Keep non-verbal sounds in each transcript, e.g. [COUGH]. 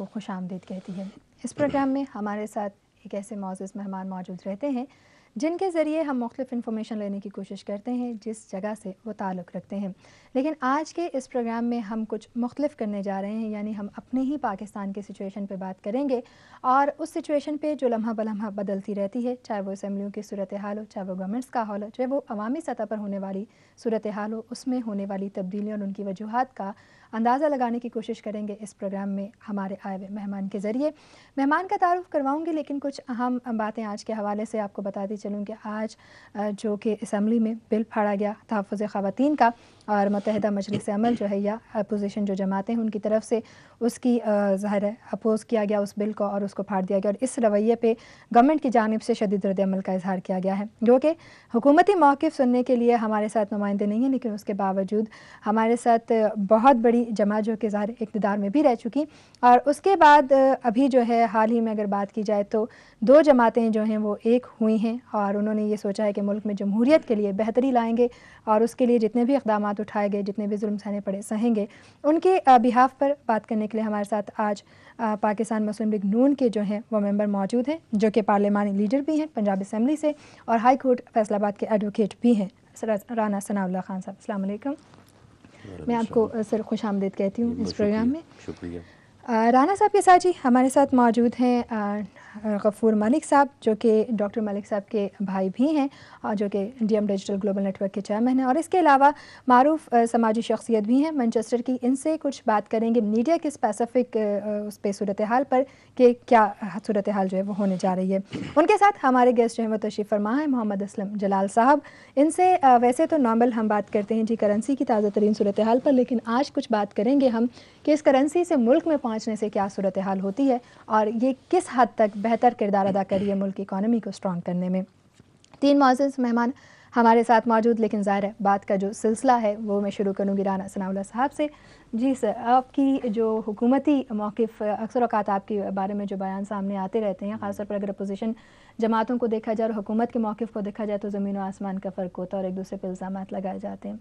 को खुश आमदीद कहती है इस प्रोग्राम में हमारे साथ एक ऐसे मोज़ मेहमान मौजूद रहते हैं जिनके ज़रिए हम मुख्तफ इन्फॉर्मेशन लेने की कोशिश करते हैं जिस जगह से वो ताल्लुक़ रखते हैं लेकिन आज के इस प्रोग्राम में हम कुछ मुख्तफ करने जा रहे हैं यानी हम अपने ही पाकिस्तान के सिचुएशन पर बात करेंगे और उस सिचुएशन पर जो लम्हा बलम्हा बदलती रहती है चाहे वो असम्बलियों की सूरत हाल हो चाहे वो गवर्नमेंट्स का हाल हो चाहे वो अवामी सतह पर होने वाली सूरत हाल हो उसमें होने वाली तब्दीलियों और उनकी वजूहत का अंदाज़ा लगाने की कोशिश करेंगे इस प्रोग्राम में हमारे आए हुए मेहमान के ज़रिए मेहमान का तारुफ करवाऊँगी लेकिन कुछ अहम बातें आज के हवाले से आपको बताती चलूँ कि आज जो कि इसम्बली में बिल फाड़ा गया तहफ़ ख़वान का और मतहदा मजलिस अमल जो है या अपोजिशन जो जमातें हैं उनकी तरफ से उसकी ज़ाहिर अपोज़ किया गया उस बिल को और उसको फाड़ दिया गया और इस रवैये पर गवर्नमेंट की जानब से शदीद रद्दमल का इजहार किया गया है जो कि हुकूमती मौक़ सुनने के लिए हमारे साथ नुमाइंदे नहीं हैं लेकिन उसके बावजूद हमारे साथ बहुत बड़ी जमात जो कि ज़ाहिर इकतदार में भी रह चुकी और उसके बाद अभी जो है हाल ही में अगर बात की जाए तो दो जमातें जो हैं वो एक हुई हैं और उन्होंने ये सोचा है कि मुल्क में जमहूरीत के लिए बेहतरी लाएँगे और उसके लिए जितने भी इकदाम उठाए गए जितने भी जुल्म सहने पड़े सहेंगे उनके बिहाफ पर बात करने के लिए हमारे साथ आज पाकिस्तान मुस्लिम लीग नून के जो हैं वो मेंबर मौजूद हैं जो कि पार्लियामानी लीडर भी हैं पंजाब असम्बली से और हाई कोर्ट फैसलाबाद के एडवोकेट भी हैं राना सनाउल्ला खान साहब अलैक्म मैं आपको सर खुश आमदेद कहती हूँ इस प्रोग्राम में शुक्रिया राना साहब के साथ जी हमारे साथ मौजूद हैं गफ़ूर मलिक साहब जो कि डॉक्टर मलिक साहब के भाई भी हैं और जो कि डीएम डिजिटल ग्लोबल नेटवर्क के चेयरमैन हैं और इसके अलावा मरूफ समाजी शख्सियत भी हैं मैनचेस्टर की इनसे कुछ बात करेंगे मीडिया के स्पेसिफिक उस पर सूरत हाल पर कि क्या सूरत हाल जो है वो होने जा रही है उनके साथ हमारे गेस्ट जो हैं वो तशीफ़ फरमा है मोहम्मद असलम जलाल साहब इनसे वैसे तो नॉर्मल हम बात करते हैं जी करेंसी की ताज़ा तरीन सूरत हाल पर लेकिन आज कुछ बात करेंगे हम कि इस करेंसी से मुल्क में पहुँचने से क्या सूरत हाल होती है और ये किस हद तक बेहतर किरदार अदा करिए मुल्क की इकानमी को स्ट्रॉन्ग करने में तीन मौजूद मेहमान हमारे साथ मौजूद लेकिन ज़ाहिर है बात का जो सिलसिला है वो मैं शुरू करूँगी राना सनाउल्ला साहब से जी सर आपकी जो हुकूमती मौक़ अक्सर अवत आपके बारे में जो बयान सामने आते रहते हैं ख़ासतौर पर अगर अपोजिशन जमातों को देखा जाए और हुकूमत के मौक़ को देखा जाए तो ज़मीन व आसमान का फ़र्क होता है और एक दूसरे पर इल्ज़ाम लगाए जाते हैं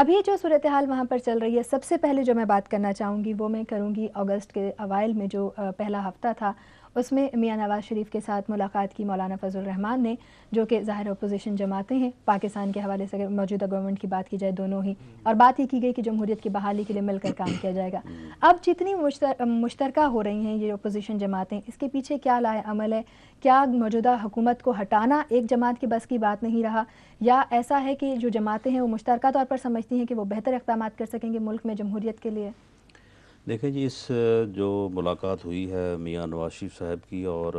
अभी जो सूरत हाल वहाँ पर चल रही है सबसे पहले जो मैं बात करना चाहूँगी वो मैं करूँगी अगस्त के अवाइल में जो पहला हफ़्ता था उसमें मियाँ नवाज शरीफ के साथ मुलाकात की मौलाना फजल रहमान ने जो कि ज़ाहिर अपोजिशन जमातें हैं पाकिस्तान के हवाले से अगर मौजूदा गवर्नमेंट की बात की जाए दोनों ही और बात ये की गई कि जमहूरीत की बहाली के लिए मिलकर काम किया जाएगा अब जितनी मुश्तर, हो रही हैं ये अपोजिशन जमातें इसके पीछे क्या लाए अमल है क्या मौजूदा हुकूमत को हटाना एक जमात की बस की बात नहीं रहा या ऐसा है कि जो जमातें हैं वो मुश्तरक तौर पर समझती हैं कि वो बेहतर इकदाम कर सकेंगे मुल्क में जमहूरीत के लिए देखें जी इस जो मुलाकात हुई है मियाँ नवाज शरीफ साहब की और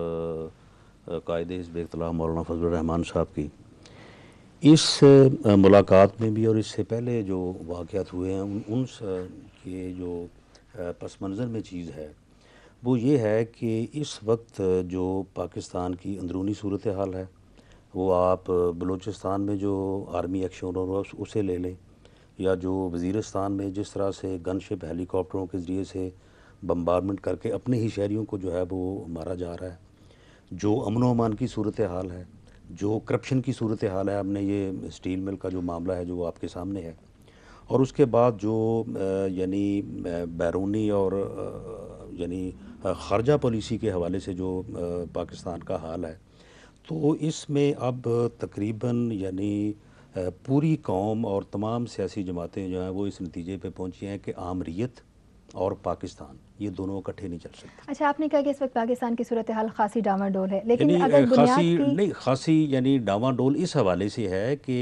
कायद हिजब इख्तलाह मौलाना फजल रहमान साहब की इस मुलाकात में भी और इससे पहले जो वाक़ात हुए हैं उन उन के जो पस मंज़र में चीज़ है वो ये है कि इस वक्त जो पाकिस्तान की अंदरूनी सूरत हाल है वो आप बलूचिस्तान में जो आर्मी एक्शन हो रहा है उसे ले लें या जो वजीरस्तान में जिस तरह से गनशिप हेलीकॉप्टरों के ज़रिए से बम्बारमेंट करके अपने ही शहरीों को जो है वो मारा जा रहा है जो अमन अमान की सूरत हाल है जो करप्शन की सूरत हाल है हमने ये स्टील मिल का जो मामला है जो आपके सामने है और उसके बाद जो यानी बैरूनी और यानी खारजा पॉलिसी के हवाले से जो पाकिस्तान का हाल है तो इसमें अब तकरीबन यानी पूरी कौम और तमाम सियासी जमातें जो हैं वो इस नतीजे पे पहुंची हैं कि आमरीत और पाकिस्तान ये दोनों इकट्ठे नहीं चल सकते अच्छा आपने कहा कि इस वक्त पाकिस्तान की सूरत हाल खासी डोल है लेकिन अगर खासी नहीं खासी यानी डोल इस हवाले से है कि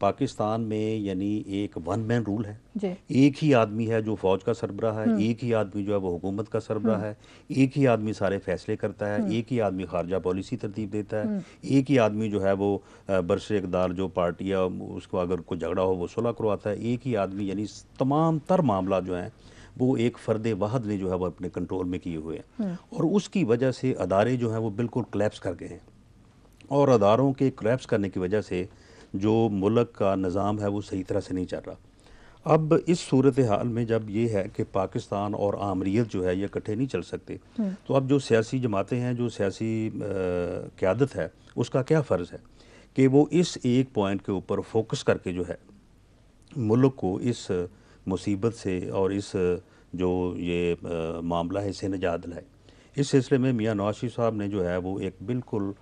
पाकिस्तान में यानी एक वन मैन रूल है एक ही आदमी है जो फौज का सरबरा है हम्म। एक ही आदमी जो है वो हुकूमत का सरबरा हम्म। है एक ही आदमी सारे फैसले करता है हम्म। एक ही आदमी खारजा पॉलिसी तरतीब देता है एक ही आदमी जो है वो बरस इकदार जो पार्टी है उसको अगर कोई झगड़ा हो वो सुलह करवाता है एक ही आदमी यानी तमाम तर मामला जो है वो एक फ़र्द वाहद ने जो है वो अपने कंट्रोल में किए हुए हैं और उसकी वजह से अदारे जो हैं वो बिल्कुल क्लैप्स कर गए हैं और अदारों के क्लैप्स करने की वजह से जो मुल्क का निज़ाम है वो सही तरह से नहीं चल रहा अब इस सूरत हाल में जब ये है कि पाकिस्तान और आमरीत जो है ये इकट्ठे नहीं चल सकते हम्म। तो अब जो सियासी जमातें हैं जो सियासी क्यादत है उसका क्या फ़र्ज़ है कि वो इस एक पॉइंट के ऊपर फोकस करके जो है मुल्क को इस मुसीबत से और इस जो ये आ, मामला है इसे निजात लाए इस सिलसिले में मियाँ नवाशी साहब ने जो है वो एक बिल्कुल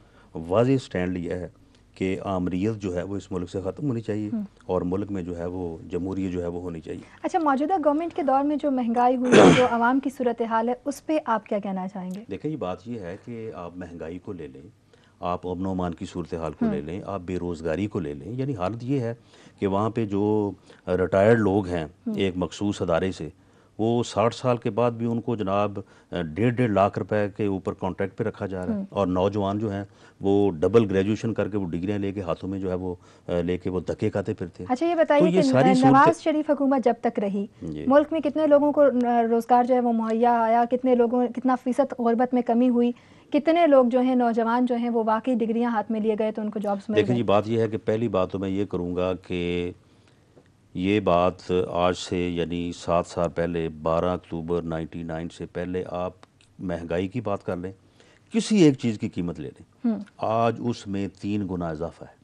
वाज स्टैंड लिया है कि आमरीत जो है वो इस मुल्क से ख़त्म होनी चाहिए हम्म। और मुल्क में जो है वो जमहूरी जो है वो होनी चाहिए अच्छा मौजूदा गवर्नमेंट के दौर में जो महंगाई हुई है जो [COUGHS] आवाम की सूरत हाल है उस पर आप क्या कहना चाहेंगे देखिए ये बात ये है कि आप महंगाई को ले लें आप अमन अमान की सूरत हाल को ले हम्म। लें आप बेरोज़गारी को ले लें यानी हालत ये है कि वहाँ पर जो रिटायर्ड लोग हैं हम्म। एक मखसूस अदारे से वो साठ साल के बाद भी उनको जनाब डेढ़ डेढ़ लाख रुपए के ऊपर कॉन्ट्रैक्ट पे रखा जा रहा है हम्म। और नौजवान जो हैं वो डबल ग्रेजुएशन करके वो डिग्रियां लेके हाथों में जो है वो लेके वो धके खाते फिरते हैं अच्छा ये बताइए तो कि नवाज शरीफ हुकूमत जब तक रही मुल्क में कितने लोगों को रोज़गार जो है वो मुहैया आया कितने लोगों कितना फीसद गुरबत में कमी हुई कितने लोग जो हैं नौजवान जो हैं वो वाकई डिग्रियां हाथ में लिए गए तो उनको जॉब्स मिल देखिए जी बात यह है कि पहली बात तो मैं ये करूँगा कि ये बात आज से यानी सात साल पहले 12 अक्टूबर 99 से पहले आप महंगाई की बात कर लें किसी एक चीज़ की कीमत ले लें हम्म। आज उसमें तीन गुना इजाफा है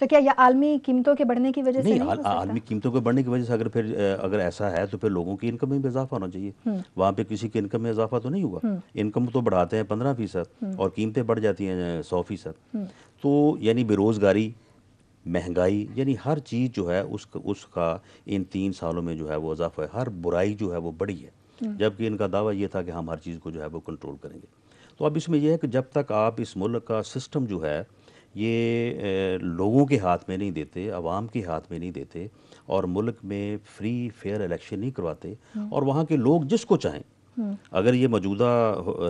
तो क्या यह आलमी कीमतों के बढ़ने की वजह से नहीं, नहीं आलमी कीमतों के बढ़ने की वजह से अगर फिर अगर ऐसा है तो फिर लोगों की इनकम में भी इजाफा होना चाहिए हम्म। वहाँ पे किसी की इनकम में इजाफा तो नहीं हुआ हम्म। इनकम तो बढ़ाते हैं पंद्रह फीसद और कीमतें बढ़ जाती हैं सौ फीसद तो यानी बेरोज़गारी महंगाई यानी हर चीज़ जो है उस उसका इन तीन सालों में जो है वो इजाफा है हर बुराई जो है वो बड़ी है हम्म। जबकि इनका दावा ये था कि हम हर चीज़ को जो है वो कंट्रोल करेंगे तो अब इसमें यह है कि जब तक आप इस मुल्क का सिस्टम जो है ये लोगों के हाथ में नहीं देते आवाम के हाथ में नहीं देते और मुल्क में फ्री फेयर इलेक्शन नहीं करवाते हम्म। और वहाँ के लोग जिसको चाहें हम्म। अगर ये मौजूदा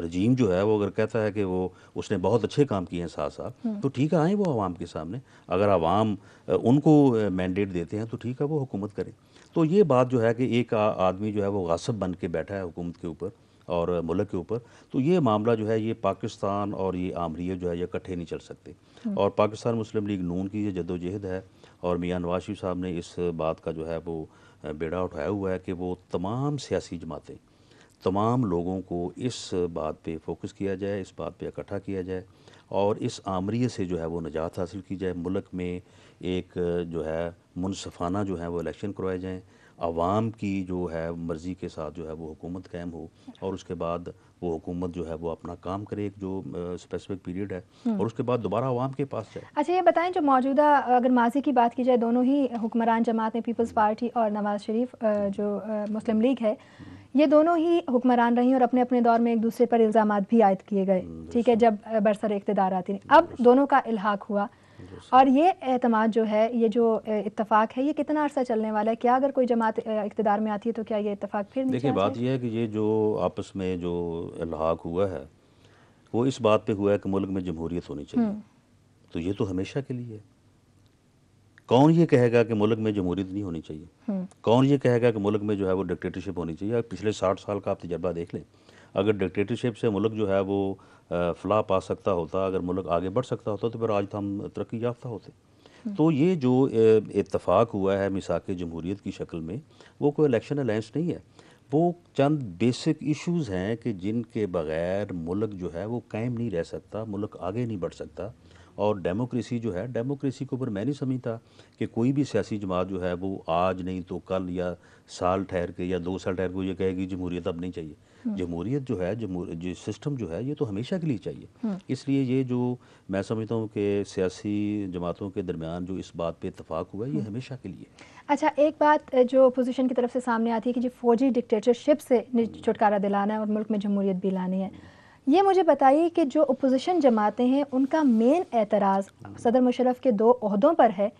रजीम जो है वो अगर कहता है कि वो उसने बहुत अच्छे काम किए हैं साथ साथ हम्म। तो ठीक है आए वो आवाम के सामने अगर आवाम उनको मैंडेट देते हैं तो ठीक है वो हुकूमत करे तो ये बात जो है कि एक आदमी जो है वो गासब बन के बैठा है हुकूमत के ऊपर और मुल्क के ऊपर तो ये मामला जो है ये पाकिस्तान और ये आमरीय जो है ये इकट्ठे नहीं चल सकते हम्म। और पाकिस्तान मुस्लिम लीग नून की ये जदोजहद है और मियाँ नवाज शरीफ साहब ने इस बात का जो है वो बेड़ा उठाया हुआ है कि वो तमाम सियासी जमातें तमाम लोगों को इस बात पे फोकस किया जाए इस बात पे इकट्ठा किया जाए और इस आमरी से जो है वो निजात हासिल की जाए मुल्क में एक जो है मुनसफाना जो है वो इलेक्शन करवाए जाएँ आवाम की जो है मर्ज़ी के साथ जो है वो हुकूमत कायम हो और उसके बाद वो हुकूमत जो है वो अपना काम करे एक जो स्पेसिफिक पीरियड है हम्म। और उसके बाद दोबारा आवाम के पास जाए अच्छा ये बताएं जो मौजूदा अगर माजी की बात की जाए दोनों ही हुक्मरान जमात में पीपल्स हम्म। पार्टी और नवाज शरीफ जो मुस्लिम लीग है हम्म। ये दोनों ही हुक्मरान रही और अपने अपने दौर में एक दूसरे पर इल्ज़ाम भी आयद किए गए हम्म, ठीक है जब बरसर इकतदार आती रही अब दोनों का इलाहाक हुआ और ये अहतमाद जो है ये जो इतफाक़ है ये कितना अरसा चलने वाला है क्या अगर कोई जमात इकतदार में आती है तो क्या ये इतफाक़ फिर देखिए बात यह है कि ये जो आपस में जो इलाहाक हुआ है वो इस बात पर हुआ है कि मुल्क में जमहूरियत होनी चाहिए हम्म। तो ये तो हमेशा के लिए है कौन ये कहेगा कि मुल्क में जमहूरीत नहीं होनी चाहिए हम्म। कौन ये कहेगा कि मुल्क में जो है वो डिक्टेटरशिप होनी चाहिए पिछले साठ साल का आप तजर्बा देख लें अगर डिक्टेटरशिप से मुल्क जो है वो फलाह पा सकता होता अगर मुल्क आगे बढ़ सकता होता तो फिर आज तो हम तरक्की याफ्ता होते हम्म। तो ये जो इतफाक़ हुआ है मिसाक जमहूरीत की शक्ल में वो कोई इलेक्शन अलायंस नहीं है वो चंद बेसिक इश्यूज हैं कि जिनके बगैर मुल्क जो है वो कायम नहीं रह सकता मुल्क आगे नहीं बढ़ सकता और डेमोक्रेसी जो है डेमोक्रेसी के ऊपर मैं नहीं समझता कि कोई भी सियासी जमात जो है वो आज नहीं तो कल या साल ठहर के या दो साल ठहर के ये कहेगी जमहूरियत अब नहीं चाहिए हम्म। जमहूरीत जो है जो सिस्टम जो है ये तो हमेशा के लिए चाहिए हम्म। इसलिए ये जो मैं समझता हूँ कि सियासी जमातों के दरमियान जो इस बात पर इतफाक़ हुआ है ये हम्म। हमेशा के लिए अच्छा एक बात जो अपोजिशन की तरफ से सामने आती है कि जो फौजी डिक्टेटरशिप से छुटकारा दिलाना है और मुल्क में जमहूरियत भी लानी है ये मुझे बताइए कि जो अपोजिशन जमातें हैं उनका मेन एतराज़ सदर मुशरफ के दो अहदों पर है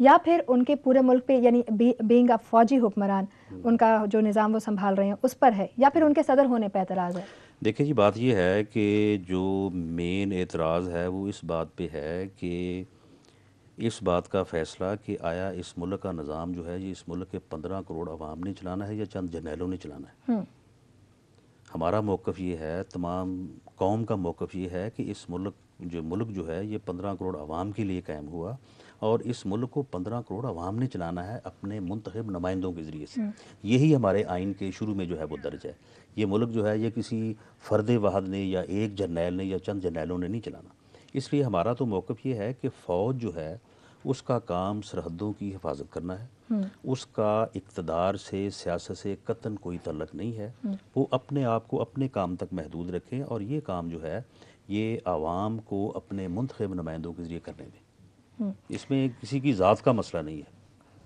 या फिर उनके पूरे मुल्क पे यानी बीइंग अ फौजी हुक्मरान उनका जो निज़ाम वो संभाल रहे हैं उस पर है या फिर उनके सदर होने पर एतराज़ है देखिए जी बात यह है कि जो मेन एतराज़ है वो इस बात पे है कि इस बात का फ़ैसला कि आया इस मुल्क का निज़ाम जो है ये इस मुल्क के पंद्रह करोड़ अवाम ने चलाना है या चंद जनैलों ने चलाना है हम्म। हमारा मौक़ ये है तमाम कौम का मौक़ ये है कि इस मुल्क जो मुल्क जो है ये पंद्रह करोड़ आवाम के लिए कायम हुआ और इस मुल्क को पंद्रह करोड़ आवाम ने चलाना है अपने मंतखब नुमाइंदों के ज़रिए से हम्म। यही हमारे आइन के शुरू में जो है वो दर्ज है ये मुल्क जो है ये किसी फ़र्द वाहद ने या एक जरनेल ने या चंद जरनेलों ने नहीं चलाना इसलिए हमारा तो मौक़ ये है कि फ़ौज जो है उसका काम सरहदों की हिफाजत करना है हम्म। उसका इकतदार से सियासत से कतन कोई तलक नहीं है हम्म। वो अपने आप को अपने काम तक महदूद रखें और ये काम जो है ये आवाम को अपने मुंतब नुमाइंदों के ज़रिए करने दें हम्म। इसमें किसी की ज़ात का मसला नहीं है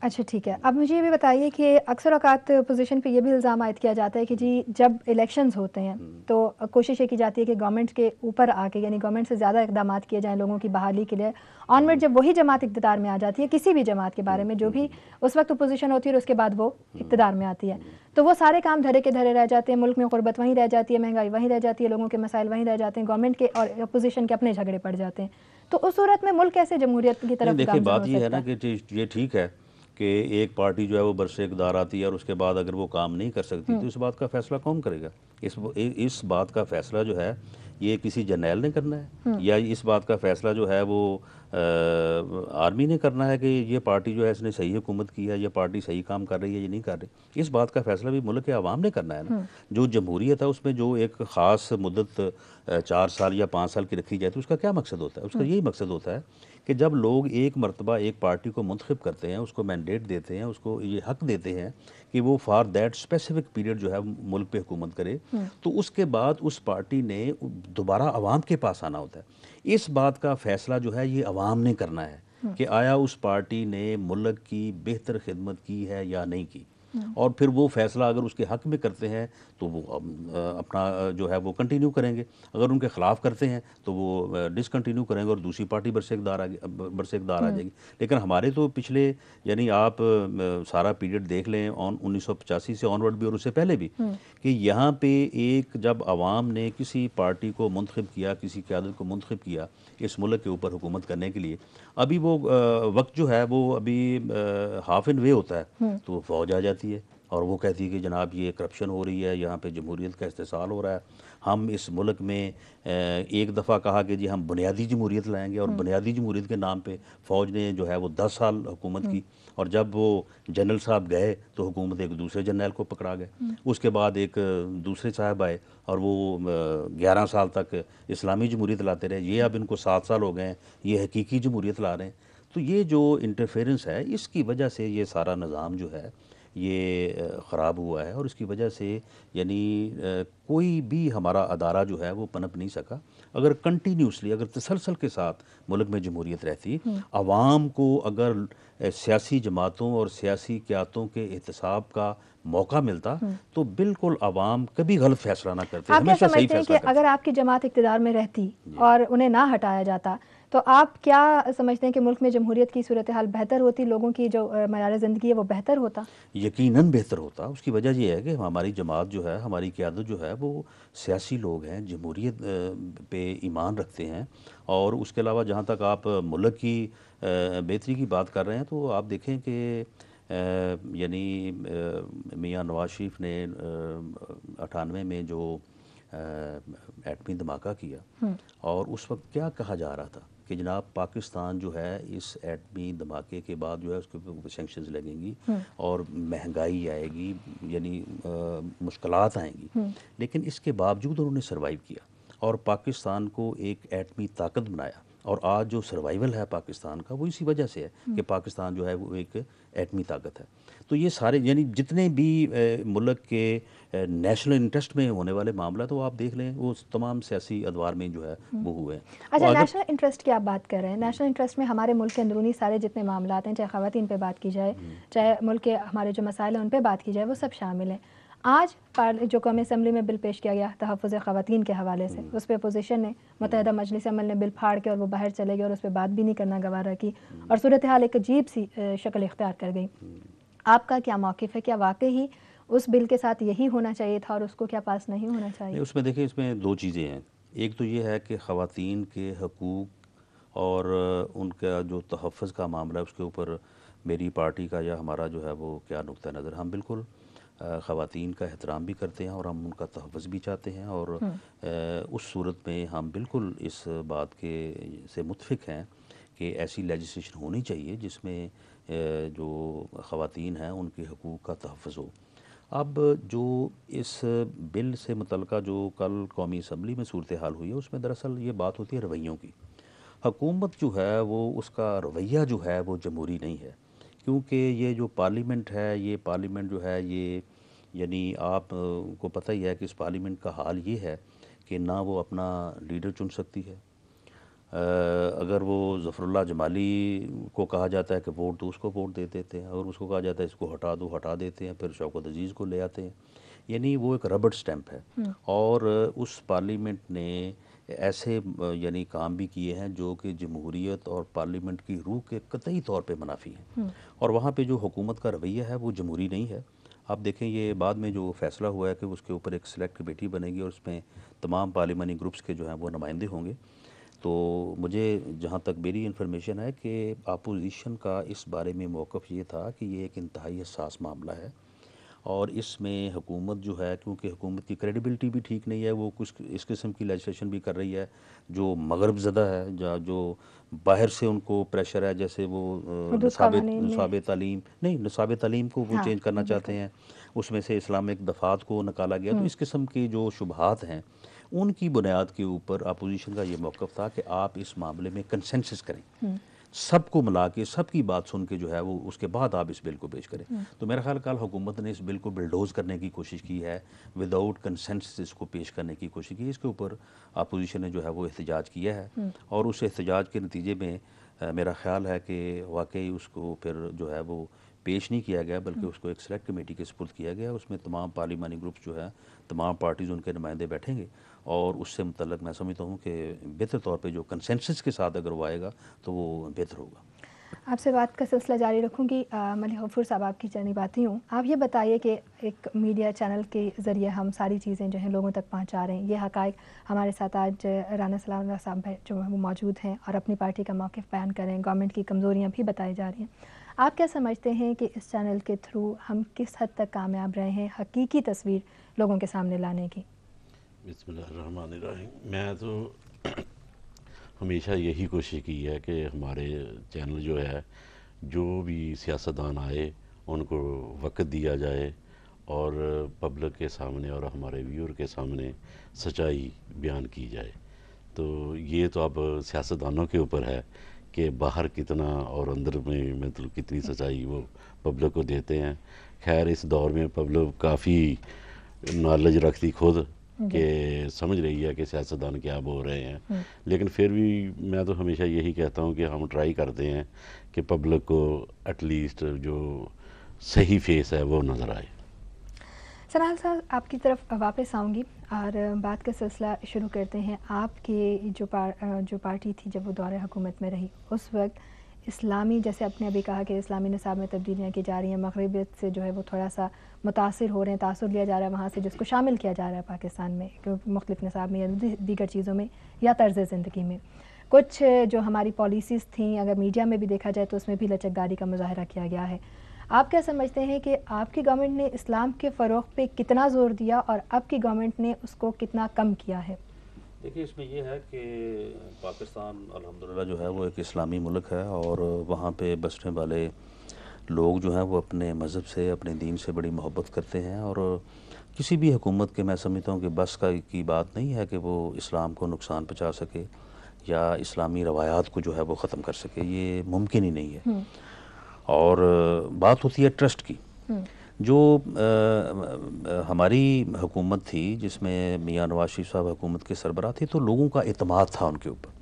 अच्छा ठीक है अब मुझे ये भी बताइए कि अक्सर अवकात पोजीशन पे ये भी इल्ज़ाम आयद किया जाता है कि जी जब इलेक्शंस होते हैं हम्म। तो कोशिश ये की जाती है कि गवर्नमेंट के ऊपर आके यानी गवर्नमेंट से ज़्यादा इकदाम किए जाएँ लोगों की बहाली के लिए ऑनवर्ड जब वही जमात इकतदार में आ जाती है किसी भी जमात के बारे में जो भी हम्म। उस वक्त अपोजिशन होती है और उसके बाद वो हम्म। इकतदार में आती है तो वो सारे काम धरे के धरे रह जाते हैं मुल्क में गुर्बत वहीं रह जाती है महंगाई वहीं रह जाती है लोगों के मसाइल वहीं रह जाते हैं गवर्नमेंट के और अपोजिशन के अपने झगड़े पड़ जाते हैं तो उस सूरत में मुल्क कैसे जमहूरियत की तरफ देखिए बात ये है ना कि ये ठीक है कि एक पार्टी जो है वो बरसे इकदार आती है और उसके बाद अगर वो काम नहीं कर सकती तो हम्म। इस बात का फैसला कौन करेगा इस इस बात का फैसला जो है ये किसी जनरल ने करना है हम्म। या इस बात का फैसला जो है वो आ, आर्मी ने करना है कि ये पार्टी जो है इसने सही हुकूमत की है ये पार्टी सही काम कर रही है ये नहीं कर रही इस बात का फैसला भी मुल्क के आवाम ने करना है ना हम्म। जो जमहूरियत है उसमें जो एक ख़ास मुदत चार साल या पाँच साल की रखी जाए तो उसका क्या मकसद होता है उसका यही मकसद होता है कि जब लोग एक मरतबा एक पार्टी को मंतखब करते हैं उसको मैंडेट देते हैं उसको ये हक देते हैं कि वो फॉर दैट स्पेसिफिक पीरियड जो है मुल्क पे हुकूमत करे हम्म। तो उसके बाद उस पार्टी ने दोबारा आवाम के पास आना होता है इस बात का फैसला जो है ये अवाम ने करना है हम्म। कि आया उस पार्टी ने मुल्क की बेहतर खिदमत की है या नहीं की हाँ। और फिर वो फैसला अगर उसके हक में करते हैं तो वो अपना जो है वो कंटिन्यू करेंगे अगर उनके खिलाफ करते हैं तो वो डिसकंटिन्यू करेंगे और दूसरी पार्टी बरसेकदार आ बरसेकदार आ हाँ। जाएगी लेकिन हमारे तो पिछले यानी आप सारा पीरियड देख लें ऑन उन्नीस से ऑनवर्ड भी और उससे पहले भी हाँ। कि यहाँ पे एक जब आवाम ने किसी पार्टी को मंतखब किया किसी क्यादत को मंतखब किया इस मुल्क के ऊपर हुकूमत करने के लिए अभी वो वक्त जो है वो अभी हाफ इन वे होता है हम्म। तो फौज आ जाती है और वो कहती है कि जनाब ये करप्शन हो रही है यहाँ पे जमहूरीत का इस्तेसाल हो रहा है हम इस मुल्क में एक दफ़ा कहा कि जी हम बुनियादी जमहूरीत लाएंगे और हम्म। बुनियादी जमहूरीत के नाम पे फ़ौज ने जो है वो दस साल हुकूमत हम्म। की और जब वो जनरल साहब गए तो हुकूमत एक दूसरे जनरल को पकड़ा गए हम्म। उसके बाद एक दूसरे साहब आए और वो ग्यारह साल तक इस्लामी जमूरीत लाते रहे ये अब इनको सात साल हो गए हैं ये हकीकी जमहूरीत ला रहे हैं तो ये जो इंटरफेरेंस है इसकी वजह से ये सारा निज़ाम जो है ये ख़राब हुआ है और इसकी वजह से यानी कोई भी हमारा अदारा जो है वो पनप नहीं सका अगर कंटिन्यूसली अगर तसलसल के साथ मुल्क में जमहूरीत रहती आवाम को अगर सियासी जमातों और सियासी क्यातों के एहतसाब का मौका मिलता तो बिल्कुल आवाम कभी गलत फैसला ना करते आप हमेशा समझते सही हैं कि अगर आपकी जमात इकतदार में रहती और उन्हें ना हटाया जाता तो आप क्या समझते हैं कि मुल्क में जमहूरियत की सूरत हाल बेहतर होती लोगों की जो मैार ज़िंदगी है वो बेहतर होता यकीनन बेहतर होता उसकी वजह यह है कि हमारी जमात जो है हमारी क्यादत जो है वो सियासी लोग हैं जमहूरीत पे ईमान रखते हैं और उसके अलावा जहाँ तक आप मुल्क की बेहतरी की बात कर रहे हैं तो आप देखें कि यानी मियाँ नवाज शरीफ ने अठानवे में जो एटमी धमाका किया हम्म। और उस वक्त क्या कहा जा रहा था कि जनाब पाकिस्तान जो है इस एटमी धमाके के बाद जो है उसके ऊपर सेंक्शन लगेंगी हम्म। और महंगाई आएगी यानी मुश्किल आएंगी हम्म। लेकिन इसके बावजूद उन्होंने सर्वाइव किया और पाकिस्तान को एक एटमी ताकत बनाया और आज जो सर्वाइवल है पाकिस्तान का वो इसी वजह से है कि हम्म। पाकिस्तान जो है वो एक एटमी ताकत है तो ये सारे यानी जितने भी मुल्क के नेशनल इंटरेस्ट में होने वाले मामला तो आप देख लें वो तमाम सियासी अदवार में जो है हम्म। वो हुए हैं अच्छा नेशनल इंटरेस्ट की आप बात कर रहे हैं नेशनल इंटरेस्ट में हमारे मुल्क के अंदरूनी सारे जितने मामला हैं चाहे खातन पर बात की जाए हम्म। चाहे मुल्क के हमारे जो मसाइल हैं उन पर बात की जाए वो सब शामिल हैं आज जो कौमी असम्बली में बिल पेश किया गया तहफ़ ख़वान के हवाले से उस पर अपोजिशन ने मुतहदा मजलिस अमल ने बिल फाड़ के और वो बाहर चले गए और उस पर बात भी नहीं करना गवार की और सूरत हाल एक अजीब सी शक्ल इख्तियार कर गई आपका क्या मौक़ है क्या वाकई ही उस बिल के साथ यही होना चाहिए था और उसको क्या पास नहीं होना चाहिए उसमें देखिए इसमें दो चीज़ें हैं एक तो ये है कि ख़वान के हकूक़ और उनका जो तहफ़ का मामला है उसके ऊपर मेरी पार्टी का या हमारा जो है वो क्या नुकता नज़र हम बिल्कुल ख़वान का एहतराम भी करते हैं और हम उनका तहफ़ भी चाहते हैं और हम्म। उस सूरत में हम बिल्कुल इस बात के से मुतफिक हैं कि ऐसी लेजिस्लेशन होनी चाहिए जिसमें जो ख़वान हैं उनके हकूक़ का तहफ़ हो अब जो इस बिल से मुतल जो कल कौमी असम्बली में सूरत हाल हुई है उसमें दरअसल ये बात होती है रवैयों की हकूमत जो है वो उसका रवैया जो है वो जमहूरी नहीं है क्योंकि ये जो पार्लियामेंट है ये पार्लियामेंट जो है ये यानी आप को पता ही है कि इस पार्लियामेंट का हाल ये है कि ना वो अपना लीडर चुन सकती है अगर वो जफरुल्ला जमाली को कहा जाता है कि वोट दो उसको वोट दे देते हैं अगर उसको कहा जाता है इसको हटा दो हटा देते हैं फिर शौकत अजीज़ को ले आते हैं यानी वो एक रबड़ स्टैंप है हम्म। और उस पार्लियामेंट ने ऐसे यानी काम भी किए हैं जो कि जमहूरीत और पार्लियामेंट की रूह के कतई तौर पर मुनाफी हैं और वहाँ पर जो हुकूमत का रवैया है वो जमहूरी नहीं है आप देखें ये बाद में जो फैसला हुआ है कि उसके ऊपर एक सिलेक्ट कमेटी बनेगी और उसमें तमाम पार्लिमानी ग्रुप्स के जो हैं वो नुमाइंदे होंगे तो मुझे जहाँ तक मेरी इन्फॉर्मेशन है कि अपोजिशन का इस बारे में मौक़ ये था कि ये एक इंतहाई हसास मामला है और इसमें हुकूमत जो है क्योंकि हुकूमत की क्रेडिबिलिटी भी ठीक नहीं है वो कुछ इस किस्म की लेजिस्लेशन भी कर रही है जो मगरब ज़दा है या जो बाहर से उनको प्रेशर है जैसे वो नसाब नसाब नहीं नसाब तलीम को वो हाँ, चेंज करना चाहते हैं उसमें से इस्लामिक दफात को निकाला गया तो हम्म। इस किस्म की जो शुबहत हैं उनकी बुनियाद के ऊपर अपोजिशन का ये मौक़ था कि आप इस मामले में कंसेंसिस करें हम्म। सबको मिला के सबकी बात सुन के जो है वो उसके बाद आप इस बिल को पेश करें हम्म। तो मेरा ख्याल कल हुकूमत ने इस बिल को बिल्डोज करने की कोशिश की है विदाउट कंसेंस इसको पेश करने की कोशिश की इसके ऊपर अपोजिशन ने जो है वो एहतजाज किया है हम्म। और उस एहतजाज के नतीजे में आ, मेरा ख्याल है कि वाकई उसको फिर जो है वो पेश नहीं किया गया बल्कि हम्म। उसको एक सेलेक्ट कमेटी के सपुर्द किया गया उसमें तमाम पार्लिमानी ग्रुप्स जो है तमाम पार्टीज़ उनके नुमाइंदे बैठेंगे और उससे मतलब मैं समझता हूँ कि बेहतर तौर पे जो कंसेंसस के साथ अगर वो आएगा तो वो बेहतर होगा आपसे बात का सिलसिला जारी रखूँगी मलिक गफूर साहब आपकी बात ही हूँ आप ये बताइए कि एक मीडिया चैनल के ज़रिए हम सारी चीज़ें जो हैं लोगों तक पहुँचा रहे हैं ये हक़ हमारे साथ आज राना सलाम साहब जो वो मौजूद हैं और अपनी पार्टी का मौक़ बयान करें गवर्नमेंट की कमज़ोरियाँ भी बताई जा रही हैं आप क्या समझते हैं कि इस चैनल के थ्रू हम किस हद तक कामयाब रहे हैं हकीकी तस्वीर लोगों के सामने लाने की बिस्मिल्लाहिर्रहमानिर्रहीम मैं तो [COUGHS] हमेशा यही कोशिश की है कि हमारे चैनल जो है जो भी सियासतदान आए उनको वक्त दिया जाए और पब्लिक के सामने और हमारे व्यूअर के सामने सच्चाई बयान की जाए तो ये तो अब सियासतदानों के ऊपर है कि बाहर कितना और अंदर में मतलब कितनी सच्चाई वो पब्लिक को देते हैं खैर इस दौर में पब्लिक काफ़ी नॉलेज रखती खुद कि समझ रही है कि सियासतदान क्या बोल रहे हैं हम्म। लेकिन फिर भी मैं तो हमेशा यही कहता हूँ कि हम ट्राई करते हैं कि पब्लिक को एटलीस्ट जो सही फेस है वो नज़र आए सनाल साहब आपकी तरफ वापस आऊँगी और बात का सिलसिला शुरू करते हैं आपके जो पार, जो पार्टी थी जब वो दौरे हुकूमत में रही उस वक्त इस्लामी जैसे आपने अभी कहा कि इस्लामी निसाब में तब्दीलियाँ की जा रही हैं मगरबियत से जो है वो थोड़ा सा मुतासर हो रहे हैं तासर लिया जा रहा है वहाँ से जिसको शामिल किया जा रहा है पाकिस्तान में क्योंकि मुख्तफ निसाब में या दीगर चीज़ों में या तर्ज ज़िंदगी में कुछ जो हमारी पॉलिसीज़ थी अगर मीडिया में भी देखा जाए तो उसमें भी लचकदारी का मुजाहरा किया गया है आप क्या समझते हैं कि आपकी गवर्नमेंट ने इस्लाम के फ़रोग पर कितना ज़ोर दिया और अब की गवर्नमेंट ने उसको कितना कम किया है देखिए इसमें यह है कि पाकिस्तान अल्हम्दुलिल्लाह जो है वो एक इस्लामी मुल्क है और वहाँ पे बसने वाले लोग जो हैं वो अपने मज़हब से अपने दीन से बड़ी मोहब्बत करते हैं और किसी भी हुकूमत के मैं समझता हूँ कि बस का की बात नहीं है कि वो इस्लाम को नुकसान पहुँचा सके या इस्लामी रवायात को जो है वो ख़त्म कर सके ये मुमकिन ही नहीं है हम्म। और बात होती है ट्रस्ट की हम्म। जो आ, आ, हमारी हुकूमत थी जिसमें मियाँ नवाज शरीफ साहब हुकूमत के सरबरा थे तो लोगों का अतमाद था उनके ऊपर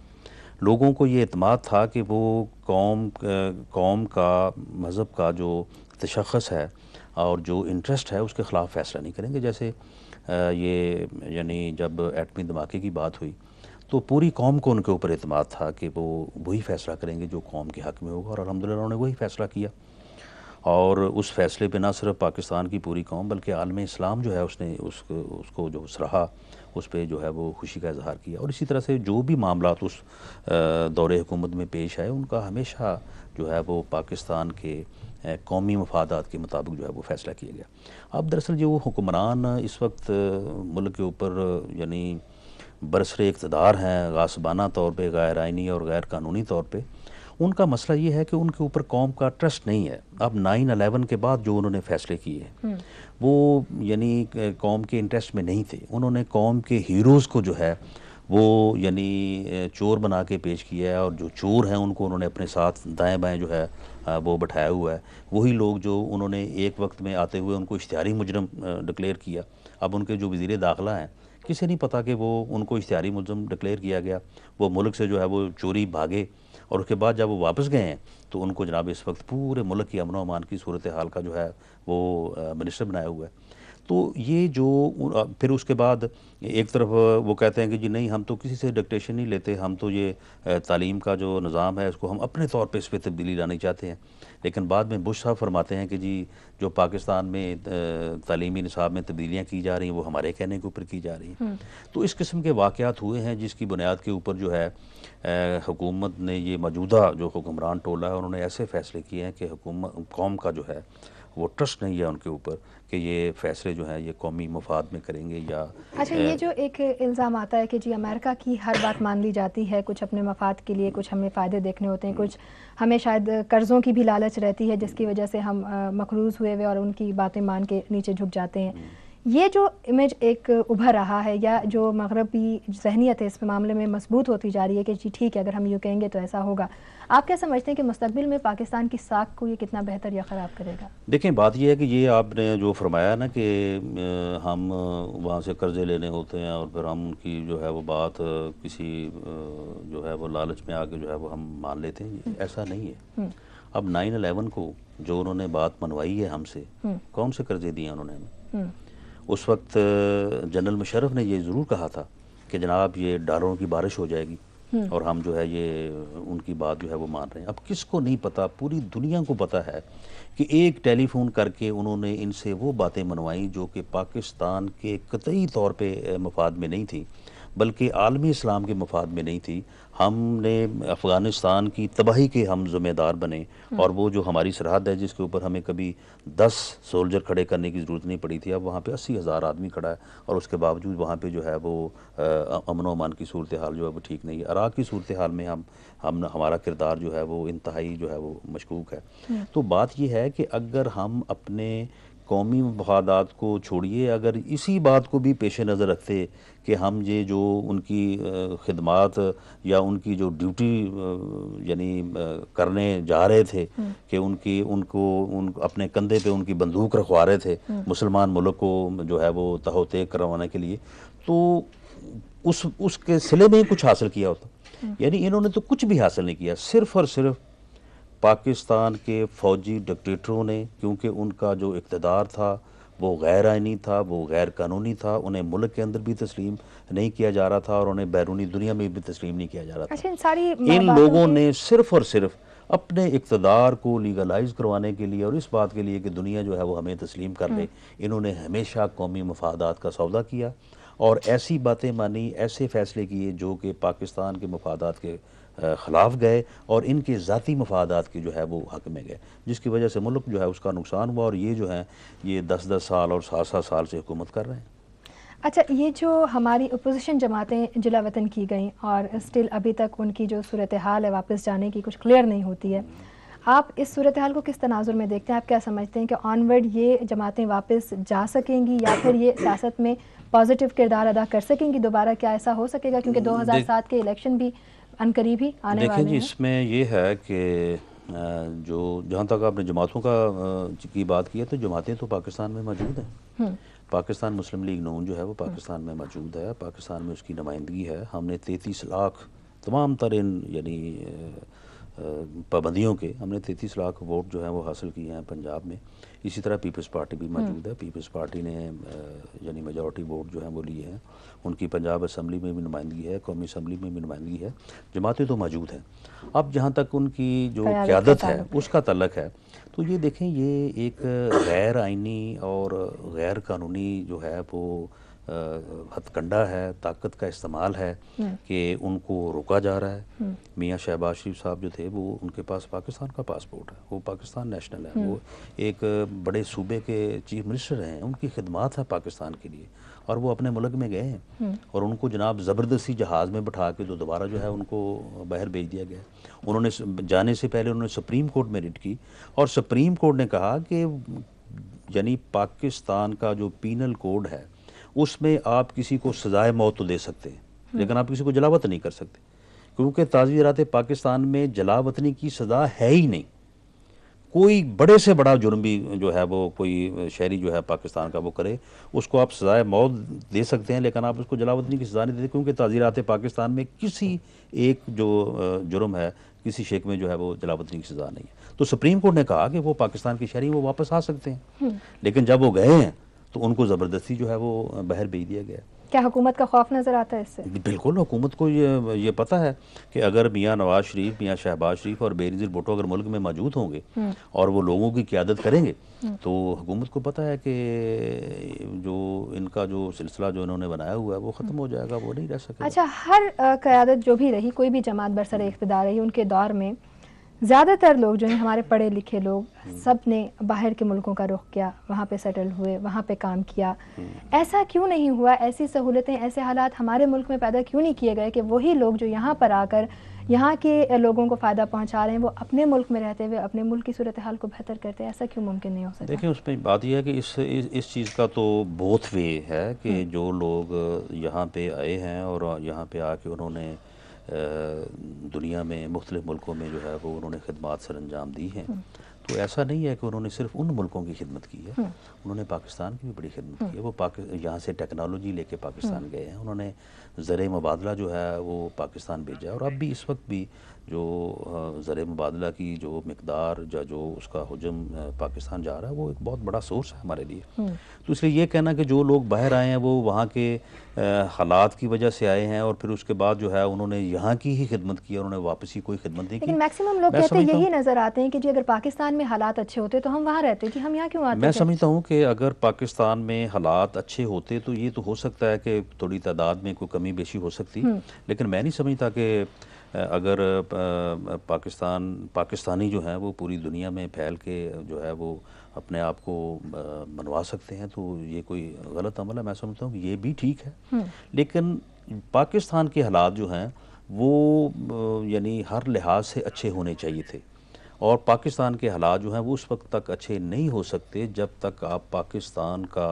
लोगों को ये अतमाद था कि वो कौम कौम का मज़हब का जो तशखस है और जो इंटरेस्ट है उसके ख़िलाफ़ फ़ैसला नहीं करेंगे जैसे ये यानी जब एटमी धमाके की बात हुई तो पूरी कौम को उनके ऊपर अतमाद था कि वो वही फ़ैसला करेंगे जो कौम के हक़ में होगा और अलहमदिल्ला उन्होंने वही फ़ैसला किया और उस फैसले पे ना सिर्फ पाकिस्तान की पूरी कौम बल्कि आलम इस्लाम जो है उसने उसको उसको जो सराहा उस पर जो है वो खुशी का इजहार किया और इसी तरह से जो भी मामला उस दौर हुकूमत में पेश आए उनका हमेशा जो है वो पाकिस्तान के कौमी मफादात के मुताबिक जो है वो फैसला किया गया अब दरअसल जो हुक्मरान इस वक्त मुल्क के ऊपर यानी बरसरे इकतदार हैं गासबाना तौर पर गैर आइनी और गैर कानूनी तौर पर उनका मसला ये है कि उनके ऊपर कौम का ट्रस्ट नहीं है अब नाइन अलेवन के बाद जो उन्होंने फैसले किए हम्म। वो यानी कौम के इंटरेस्ट में नहीं थे उन्होंने कौम के हीरोज़ को जो है वो यानी चोर बना के पेश किया है और जो चोर हैं उनको उन्होंने अपने साथ दाएं बाएं जो है वो बैठाया हुआ है वही लोग जो उन्होंने एक वक्त में आते हुए उनको इश्तारी मुजरम डिक्लेयर किया अब उनके जो वजीर दाखिला हैं किसे नहीं पता कि वो उनको इश्तारी मुजरम डिक्लेयर किया गया वो मुल्क से जो है वो चोरी भागे और उसके बाद जब वो वापस गए हैं तो उनको जनाब इस वक्त पूरे मुल्क की अमन अमान की सूरत हाल का जो है वो मिनिस्टर बनाया हुआ है तो ये जो फिर उसके बाद एक तरफ वो कहते हैं कि जी नहीं हम तो किसी से डिक्टेशन नहीं लेते हम तो ये तालीम का जो निज़ाम है उसको हम अपने तौर पर इस पर तब्दीली लानी चाहते हैं लेकिन बाद में बुश साहब फरमाते हैं कि जी जो पाकिस्तान में तलीमी निसाब में तब्दीलियाँ की जा रही हैं वो हमारे कहने के ऊपर की जा रही हैं हम्म। तो इस किस्म के वाक़ात हुए हैं जिसकी बुनियाद के ऊपर जो है हुकूमत ने ये मौजूदा जो हुक्मरान टोला है उन्होंने ऐसे फ़ैसले किए हैं कि हुकूमत कौम का जो है वो ट्रस्ट नहीं है उनके ऊपर कि ये फैसले जो हैं ये कौमी मफाद में करेंगे या अच्छा ये जो एक इल्ज़ाम आता है कि जी अमेरिका की हर बात मान ली जाती है कुछ अपने मफाद के लिए कुछ हमें फ़ायदे देखने होते हैं हम्म। कुछ हमें शायद कर्ज़ों की भी लालच रहती है जिसकी वजह से हम मकरूज़ हुए हुए और उनकी बातें मान के नीचे झुक जाते हैं हम्म। ये जो इमेज एक उभर रहा है या जो मगरबी जहनीत है इस मामले में मजबूत होती जा रही है कि जी ठीक है अगर हम यूँ कहेंगे तो ऐसा होगा आप क्या समझते हैं कि मुस्तबिल में पाकिस्तान की साख को ये कितना बेहतर या ख़राब करेगा देखें बात यह है कि ये आपने जो फरमाया ना कि हम वहाँ से कर्ज़े लेने होते हैं और फिर हम उनकी जो है वो बात किसी जो है वो लालच में आके जो है वो हम मान लेते हैं ऐसा नहीं है हम्म। अब नाइन अलेवन को जो उन्होंने बात मनवाई है हमसे हम्म। कौन से कर्जे दिए उन्होंने हमें हम्म। उस वक्त जनरल मुशरफ ने ये ज़रूर कहा था कि जनाब ये डालरों की बारिश हो जाएगी हम्म। और हम जो है ये उनकी बात जो है वो मान रहे हैं अब किसको नहीं पता पूरी दुनिया को पता है कि एक टेलीफोन करके उन्होंने इनसे वो बातें मनवाई जो कि पाकिस्तान के कतई तौर पे मफाद में नहीं थी बल्कि आलमी इस्लाम के मफाद में नहीं थी हमने अफ़गानिस्तान की तबाही के हम ज़िम्मेदार बने और वो जो हमारी सरहद है जिसके ऊपर हमें कभी दस सोल्जर खड़े करने की ज़रूरत नहीं पड़ी थी अब वहाँ पे अस्सी हज़ार आदमी खड़ा है और उसके बावजूद वहाँ पे जो है वो अमन अमान की सूरत हाल जो है वो ठीक नहीं है अराक की सूरत हाल में हम हम हमारा किरदार जो है वो इंतहाई जो है वो मशकूक है तो बात यह है कि अगर हम अपने कौमी मफादात को छोड़िए अगर इसी बात को भी पेश नज़र रखते कि हम ये जो उनकी खदमात या उनकी जो ड्यूटी यानी करने जा रहे थे कि उनकी उनको उन अपने कंधे पे उनकी बंदूक रखवा रहे थे मुसलमान मुल्क को जो है वो तहोते करवाने के लिए तो उस उसके सिले में ही कुछ हासिल किया होता यानी इन्होंने तो कुछ भी हासिल नहीं किया सिर्फ और सिर्फ पाकिस्तान के फ़ौजी डिक्टेटरों ने क्योंकि उनका जो इकतदार था वो गैर आइनी था वो गैर कानूनी था उन्हें मुल्क के अंदर भी तस्लीम नहीं किया जा रहा था और उन्हें बैरूनी दुनिया में भी तस्लीम नहीं किया जा रहा था अच्छा, सारी इन लोगों ने सिर्फ और सिर्फ अपने इकतदार को लीगलाइज करवाने के लिए और इस बात के लिए कि दुनिया जो है वो हमें तस्लीम कर ले हम्म। इन्होंने हमेशा कौमी मफादात का सौदा किया और ऐसी बातें मानी ऐसे फ़ैसले किए जो कि पाकिस्तान के मफादात के ख़िलाफ़ गए और इनके ज़ाती मफादात के जो है वो हक में गए जिसकी वजह से मुल्क जो है उसका नुकसान हुआ और ये जो है ये दस दस साल और सात सात साल से हुकूमत कर रहे हैं अच्छा ये जो हमारी अपोजिशन जमातें जिला वतन की गई और स्टिल अभी तक उनकी जो सूरत हाल है वापस जाने की कुछ क्लियर नहीं होती है आप इस सूरत हाल को किस तनाजुर में देखते हैं आप क्या समझते हैं कि ऑनवर्ड ये जमातें वापस जा सकेंगी या फिर ये सियासत में पॉजिटिव किरदार अदा कर सकेंगी दोबारा क्या ऐसा हो सकेगा क्योंकि 2007 के इलेक्शन भी अनकरीब ही आने देखिए जी इसमें ये है कि जो जहाँ तक आपने जमातों का की बात की है तो जमातें तो पाकिस्तान में मौजूद हैं हम्म। पाकिस्तान मुस्लिम लीग नून जो है वो हम्म। पाकिस्तान में मौजूद है पाकिस्तान में उसकी नुमाइंदगी है हमने तैंतीस लाख तमाम तर इन यानी पाबंदियों के हमने तैंतीस लाख वोट जो है वो हासिल किए हैं पंजाब में इसी तरह पीपल्स पार्टी भी मौजूद हम्म। है पीपल्स पार्टी ने यानी मेजॉरिटी वोट जो है वो लिए हैं उनकी पंजाब असम्बली में भी नुमाइंदगी है कौमी असम्बली में भी नुमाइंदगी है जमातें तो मौजूद हैं अब जहाँ तक उनकी जो क्यादत है उसका तलक है तो ये देखें ये एक गैर आइनी और गैर कानूनी जो है वो हथकंडा है ताकत का इस्तेमाल है हम्म। कि उनको रोका जा रहा है हम्म। मियाँ शहबाज शरीफ साहब जो थे वो उनके पास पाकिस्तान का पासपोर्ट है वो पाकिस्तान नेशनल है वो हम्म। एक बड़े सूबे के चीफ मिनिस्टर हैं उनकी खिदमत है पाकिस्तान के लिए और वो अपने मुल्क में गए और उनको जनाब ज़बरदस्ती जहाज़ में बैठा के जो दोबारा जो है उनको बाहर भेज दिया गया उन्होंने जाने से पहले उन्होंने सुप्रीम कोर्ट में रिट की और सुप्रीम कोर्ट ने कहा कि यानी पाकिस्तान का जो पीनल कोड है उसमें आप किसी को सजाए मौत तो दे सकते हैं हम्म। लेकिन आप किसी को जलावत नहीं कर सकते क्योंकि ताज़ी रात पाकिस्तान में जलावतनी की सज़ा है ही नहीं कोई बड़े से बड़ा जुर्म भी जो है वो कोई शहरी जो है पाकिस्तान का वो करे उसको आप सजाए मौत दे सकते हैं लेकिन आप उसको जलावतनी की सज़ा नहीं देते क्योंकि ताजी रात पाकिस्तान में किसी एक जो जुर्म है किसी शेख में जो है वो जलावतनी की सज़ा नहीं है तो सुप्रीम कोर्ट ने कहा कि वो पाकिस्तान के शहरी वो वापस आ सकते हैं हम्म। लेकिन जब वो गए हैं तो उनको ज़बरदस्ती जो है वो बाहर भेज दिया गया क्या हुकूमत का खौफ नज़र आता है इससे बिल्कुल हुकूमत को ये ये पता है कि अगर मियाँ नवाज शरीफ मियाँ शहबाज शरीफ और बेनजीर भुटो अगर मुल्क में मौजूद होंगे हम्म। और वो लोगों की क्यादत करेंगे हम्म। तो हुकूमत को पता है कि जो इनका जो सिलसिला जो इन्होंने बनाया हुआ है वो ख़त्म हो जाएगा वो नहीं रह सकता अच्छा हर क्यादत जो भी रही कोई भी जमात बरसर इकतदार रही उनके दौर में ज़्यादातर लोग जो हैं हमारे पढ़े लिखे लोग सब ने बाहर के मुल्कों का रुख किया वहाँ पे सेटल हुए वहाँ पे काम किया ऐसा क्यों नहीं हुआ ऐसी सहूलतें ऐसे हालात हमारे मुल्क में पैदा क्यों नहीं किए गए कि वही लोग जो यहाँ पर आकर यहाँ के लोगों को फ़ायदा पहुँचा रहे हैं वो अपने मुल्क में रहते हुए अपने मुल्क की सूरत हाल को बेहतर करते हैं ऐसा क्यों मुमकिन नहीं हो सकता देखिए उसमें बात यह है कि इस इस, इस चीज़ का तो बोथ वे है कि हम्म। जो लोग यहाँ पर आए हैं और यहाँ पर आके उन्होंने दुनिया में मुख्तलिफ़ मुल्कों में जो है वो उन्होंने खदमात सर अंजाम दी हैं हम्म। तो ऐसा नहीं है कि उन्होंने सिर्फ उन मुल्कों की खिदमत की है हम्म। उन्होंने पाकिस्तान की भी बड़ी खिदमत की है हम्म। वो पाक यहाँ से टेक्नोलॉजी लेके पाकिस्तान गए हैं उन्होंने ज़र मुबादला जो है वो पाकिस्तान भेजा है और अब भी इस वक्त भी जो ज़र मुबादला की जो मकदार या जो उसका हजम पाकिस्तान जा रहा है वो एक बहुत बड़ा सोर्स है हमारे लिए तो इसलिए ये कहना कि जो लोग बाहर आए हैं वो वहाँ के हालात की वजह से आए हैं और फिर उसके बाद जो है उन्होंने यहाँ की ही खिदमत की और उन्होंने वापसी कोई खिदमत नहीं की मैक्सिमम लोग कहते हैं यही नज़र आते हैं कि जी अगर पाकिस्तान में हालात अच्छे होते तो हम वहाँ रहते कि हम यहाँ क्यों आते मैं समझता हूँ कि अगर पाकिस्तान में हालात अच्छे होते तो ये तो हो सकता है कि थोड़ी तादाद में कोई कमी बेशी हो सकती लेकिन मैं नहीं समझता कि अगर पाकिस्तान पाकिस्तानी जो हैं वो पूरी दुनिया में फैल के जो है वो अपने आप को बनवा सकते हैं तो ये कोई गलत अमल है मैं समझता हूँ ये भी ठीक है हम्म। लेकिन पाकिस्तान के हालात जो हैं वो यानी हर लिहाज से अच्छे होने चाहिए थे और पाकिस्तान के हालात जो हैं वो उस वक्त तक अच्छे नहीं हो सकते जब तक आप पाकिस्तान का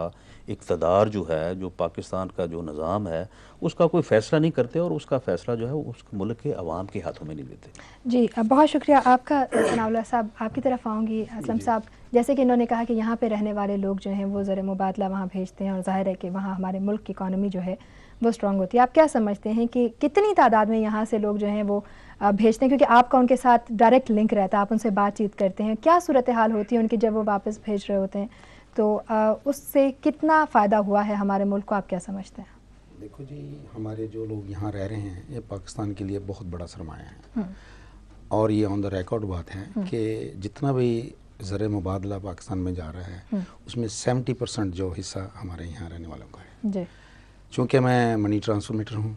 इकतदार जो है जो पाकिस्तान का जो निज़ाम है उसका कोई फ़ैसला नहीं करते और उसका फ़ैसला जो है वो उस मुल्क के आवाम के हाथों में नहीं देते जी बहुत शुक्रिया आपका सनावला साहब आपकी तरफ आऊँगी असलम साहब जैसे कि इन्होंने कहा कि यहाँ पे रहने वाले लोग जो हैं वो ज़र मुबादला वहाँ भेजते हैं और जाहिर है कि वहाँ हमारे मुल्क की इकानमी जो है वो स्ट्रांग होती है आप क्या समझते हैं कि कितनी तादाद में यहाँ से लोग जो हैं वो भेजते हैं क्योंकि आपका उनके साथ डायरेक्ट लिंक रहता है आप उनसे बातचीत करते हैं क्या सूरत हाल होती है उनकी जब वो वापस भेज रहे होते हैं तो उससे कितना फ़ायदा हुआ है हमारे मुल्क को आप क्या समझते हैं देखो जी हमारे जो लोग यहाँ रह रहे हैं ये पाकिस्तान के लिए बहुत बड़ा सरमाया है हम्म। और ये ऑन द रिकॉर्ड बात है हम्म। कि जितना भी ज़र मुबादला पाकिस्तान में जा रहा है हम्म। उसमें सेवेंटी परसेंट जो हिस्सा हमारे यहाँ रहने वालों का है चूँकि मैं मनी ट्रांसफॉर्मेटर हूँ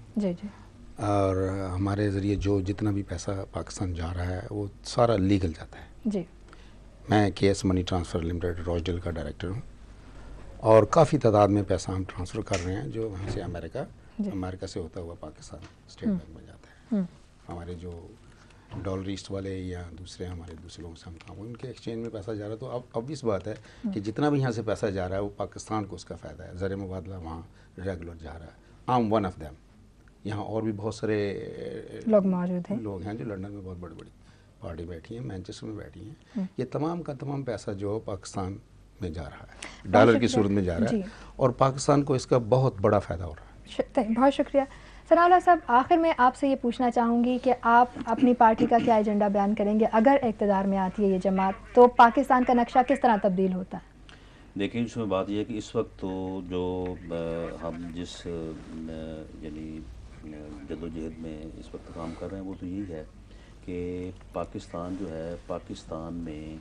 और हमारे ज़रिए जो जितना भी पैसा पाकिस्तान जा रहा है वो सारा लीगल जाता है जी मैं K S money transfer limited Rochdale का डायरेक्टर हूँ और काफ़ी तादाद में पैसा हम ट्रांसफ़र कर रहे हैं जो वहाँ से अमेरिका अमेरिका से होता हुआ पाकिस्तान स्टेट हम्म। बैंक में जाता है हम्म। हमारे जो डॉलर ईस्ट वाले या दूसरे हमारे दूसरे लोगों से हम काम उनके एक्सचेंज में पैसा जा रहा है तो अब ऑब्वियस बात है हम्म। कि जितना भी यहाँ से पैसा जा रहा है वो पाकिस्तान को उसका फ़ायदा है ज़र मुबादला वहाँ रेगुलर जा रहा है I am one of them यहाँ और भी बहुत सारे लोग मौजूद हैं लोग हैं जो लंदन में बहुत बड़ी बड़ी पार्टी बैठी है मैनचेस्टर में बैठी है हम्म। ये तमाम का तमाम पैसा जो पाकिस्तान में जा रहा है डॉलर की सूरत में जा रहा है और पाकिस्तान को इसका बहुत बड़ा फ़ायदा हो रहा है बहुत शुक्रिया सनाउल्ला साहब आखिर में आपसे ये पूछना चाहूँगी कि आप अपनी पार्टी का क्या एजेंडा बयान करेंगे अगर इकतदार में आती है ये जमात तो पाकिस्तान का नक्शा किस तरह तब्दील होता है देखिए इसमें बात यह है कि इस वक्त तो जो हम जिस यानी जदोजहद में इस वक्त काम कर रहे हैं वो तो यही है कि पाकिस्तान जो है पाकिस्तान में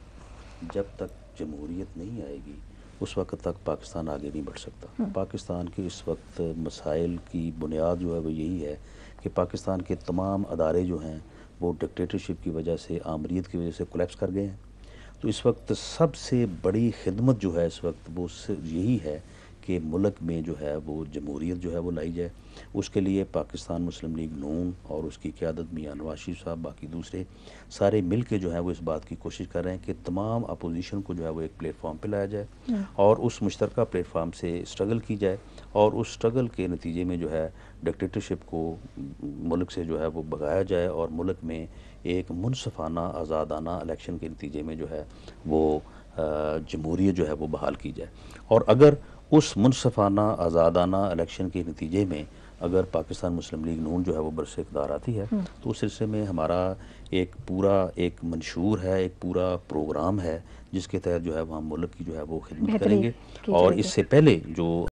जब तक जमहूरीत नहीं आएगी उस वक्त तक पाकिस्तान आगे नहीं बढ़ सकता हम्म। पाकिस्तान के इस वक्त मसाइल की बुनियाद जो है वो यही है कि पाकिस्तान के तमाम अदारे जो हैं वो डिक्टेटरशिप की वजह से आमरीत की वजह से कोलेप्स कर गए हैं तो इस वक्त सबसे बड़ी खिदमत जो है इस वक्त वो यही है कि मुल्क में जो है वो जमहूरीत जो है वो लाई जाए उसके लिए पाकिस्तान मुस्लिम लीग नून और उसकी क्यादत मियाँ नवाज शरीफ साहब बाकी दूसरे सारे मिल के जो है वो इस बात की कोशिश कर रहे हैं कि तमाम अपोजिशन को जो है वो एक प्लेटफार्म पर लाया जाए हाँ। और उस मुश्तरक प्लेटफार्म से स्ट्रगल की जाए और उस स्ट्रगल के नतीजे में जो है डिक्टेटरशिप को मुल्क से जो है वो भगाया जाए और मुल्क में एक मुनफाना आज़ादाना इलेक्शन के नतीजे में जो है वो जमहूरीत जो है वो बहाल की जाए और अगर उस मुनफाना आज़ादाना इलेक्शन के नतीजे में अगर पाकिस्तान मुस्लिम लीग नून जो है वो बरस इकदार आती है हम्म। तो उस सिलसिले में हमारा एक पूरा एक मंशूर है एक पूरा प्रोग्राम है जिसके तहत जो है वहाँ मुल्क की जो है वो खिदमत करेंगे और इससे पहले जो